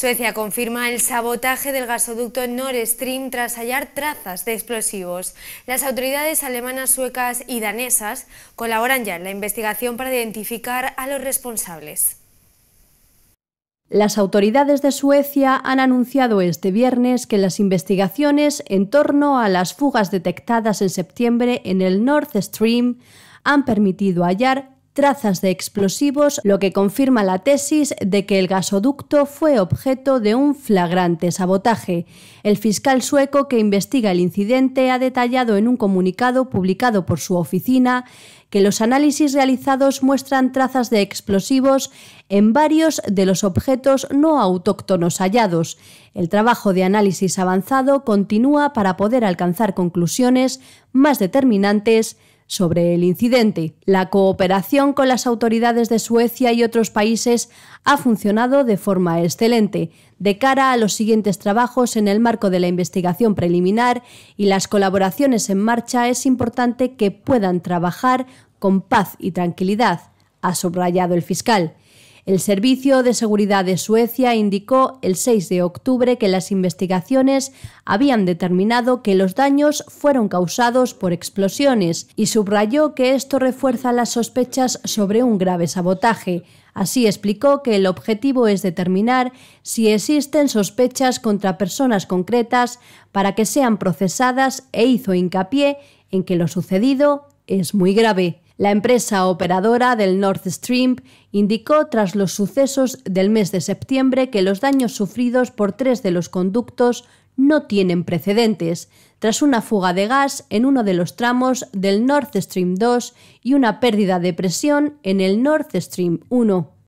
Suecia confirma el sabotaje del gasoducto Nord Stream tras hallar trazas de explosivos. Las autoridades alemanas, suecas y danesas colaboran ya en la investigación para identificar a los responsables. Las autoridades de Suecia han anunciado este viernes que las investigaciones en torno a las fugas detectadas en septiembre en el Nord Stream han permitido hallar trazas de explosivos, lo que confirma la tesis de que el gasoducto fue objeto de un flagrante sabotaje. El fiscal sueco que investiga el incidente ha detallado en un comunicado publicado por su oficina que los análisis realizados muestran trazas de explosivos en varios de los objetos no autóctonos hallados. El trabajo de análisis avanzado continúa para poder alcanzar conclusiones más determinantes sobre el incidente. La cooperación con las autoridades de Suecia y otros países ha funcionado de forma excelente de cara a los siguientes trabajos en el marco de la investigación preliminar y las colaboraciones en marcha es importante que puedan trabajar con paz y tranquilidad, ha subrayado el fiscal. El Servicio de Seguridad de Suecia indicó el 6 de octubre que las investigaciones habían determinado que los daños fueron causados por explosiones y subrayó que esto refuerza las sospechas sobre un grave sabotaje. Así explicó que el objetivo es determinar si existen sospechas contra personas concretas para que sean procesadas e hizo hincapié en que lo sucedido es muy grave. La empresa operadora del North Stream indicó tras los sucesos del mes de septiembre que los daños sufridos por tres de los conductos no tienen precedentes, tras una fuga de gas en uno de los tramos del North Stream 2 y una pérdida de presión en el North Stream 1.